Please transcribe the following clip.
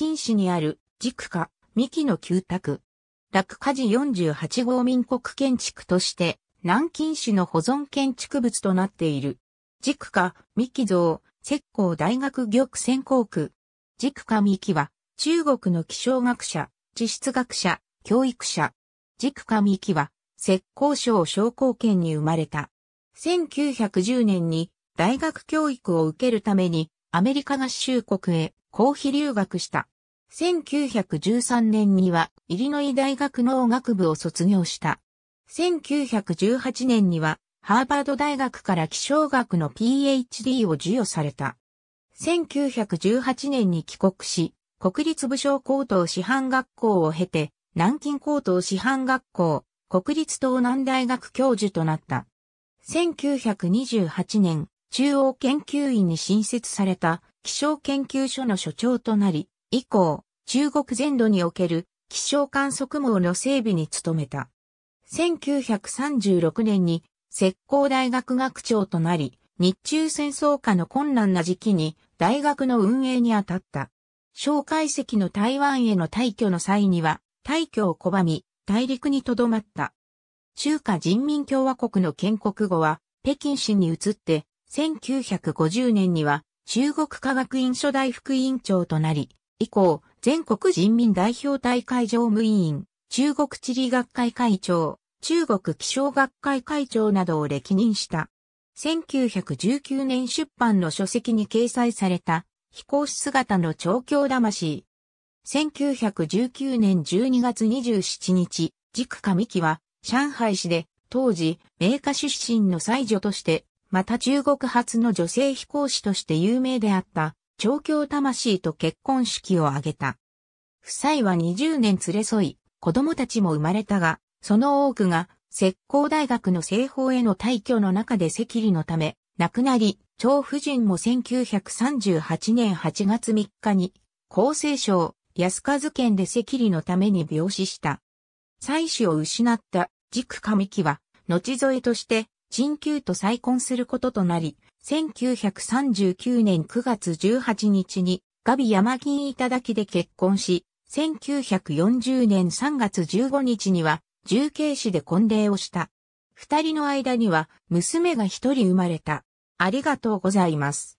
京市にある、軸家、三木の旧宅。落下時48号民国建築として、南京市の保存建築物となっている。軸家、三木像、石膏大学玉専攻区。軸家三木は、中国の気象学者、地質学者、教育者。軸家三木は、石膏省商工圏に生まれた。1910年に大学教育を受けるためにアメリカ合衆国へ公費留学した。1913年には、イリノイ大学農学部を卒業した。1918年には、ハーバード大学から気象学の PhD を授与された。1918年に帰国し、国立武将高等師範学校を経て、南京高等師範学校、国立東南大学教授となった。1928年、中央研究院に新設された気象研究所の所長となり、以降、中国全土における気象観測網の整備に努めた。1936年に石膏大学学長となり、日中戦争下の困難な時期に大学の運営に当たった。蒋介石の台湾への退去の際には、退去を拒み、大陸に留まった。中華人民共和国の建国後は、北京市に移って、1950年には中国科学院初代副委員長となり、以降、全国人民代表大会常務委員、中国地理学会会長、中国気象学会会長などを歴任した。1919年出版の書籍に掲載された飛行士姿の調教魂。1919年12月27日、軸上木は上海市で当時名家出身の妻女としてまた中国初の女性飛行士として有名であった、長教魂と結婚式を挙げた。夫妻は20年連れ添い、子供たちも生まれたが、その多くが、石膏大学の西方への退去の中で赤痢のため、亡くなり、長夫人も1938年8月3日に、厚生省、安和県で赤痢のために病死した。妻子を失った、軸上木は、後添えとして、人旧と再婚することとなり、1939年9月18日にガビ山銀頂で結婚し、1940年3月15日には重慶市で婚礼をした。二人の間には娘が一人生まれた。ありがとうございます。